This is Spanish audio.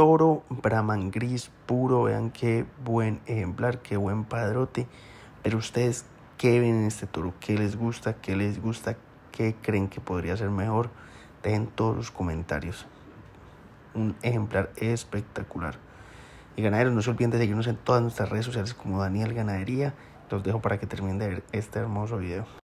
toro Brahman gris puro. Vean qué buen ejemplar, qué buen padrote. Pero ustedes, ¿qué ven en este toro? ¿Qué les gusta? ¿Qué les gusta? ¿Qué creen que podría ser mejor? Dejen todos los comentarios. Un ejemplar espectacular. Y ganaderos, no se olviden de seguirnos en todas nuestras redes sociales como Daniel Ganadería. Los dejo para que terminen de ver este hermoso video.